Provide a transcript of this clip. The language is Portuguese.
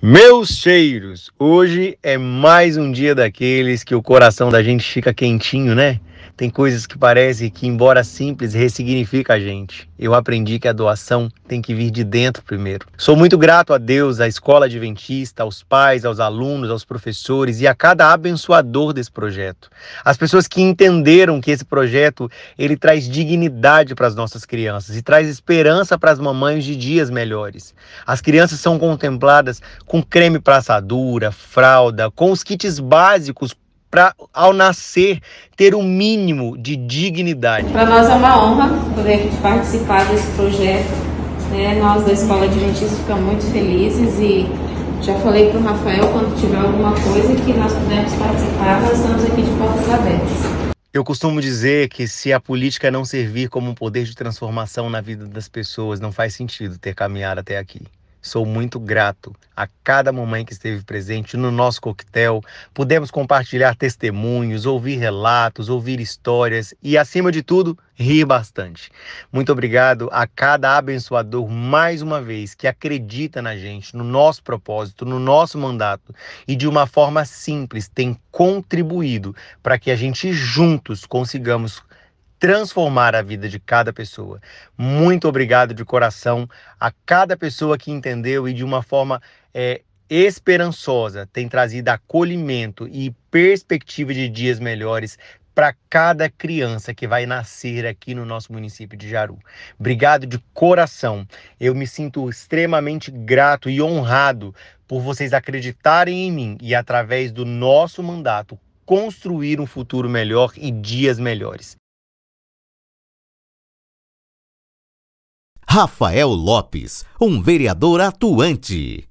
Meus cheiros, hoje é mais um dia daqueles que o coração da gente fica quentinho, né? Tem coisas que parece que, embora simples, ressignifica a gente. Eu aprendi que a doação tem que vir de dentro primeiro. Sou muito grato a Deus, à escola adventista, aos pais, aos alunos, aos professores e a cada abençoador desse projeto. As pessoas que entenderam que esse projeto ele traz dignidade para as nossas crianças e traz esperança para as mamães de dias melhores. As crianças são contempladas com creme para assadura, fralda, com os kits básicos para, ao nascer, ter um mínimo de dignidade. Para nós é uma honra poder participar desse projeto. Né? Nós da Escola de Adventista ficamos muito felizes e já falei para o Rafael, quando tiver alguma coisa que nós pudermos participar, nós estamos aqui de portas abertas. Eu costumo dizer que se a política não servir como um poder de transformação na vida das pessoas, não faz sentido ter caminhado até aqui. Sou muito grato a cada mamãe que esteve presente no nosso coquetel. Pudemos compartilhar testemunhos, ouvir relatos, ouvir histórias e, acima de tudo, rir bastante. Muito obrigado a cada abençoador, mais uma vez, que acredita na gente, no nosso propósito, no nosso mandato e, de uma forma simples, tem contribuído para que a gente juntos consigamos transformar a vida de cada pessoa. Muito obrigado de coração a cada pessoa que entendeu e de uma forma é, esperançosa tem trazido acolhimento e perspectiva de dias melhores para cada criança que vai nascer aqui no nosso município de Jaru. Obrigado de coração. Eu me sinto extremamente grato e honrado por vocês acreditarem em mim e através do nosso mandato construir um futuro melhor e dias melhores. Rafael Lopes, um vereador atuante.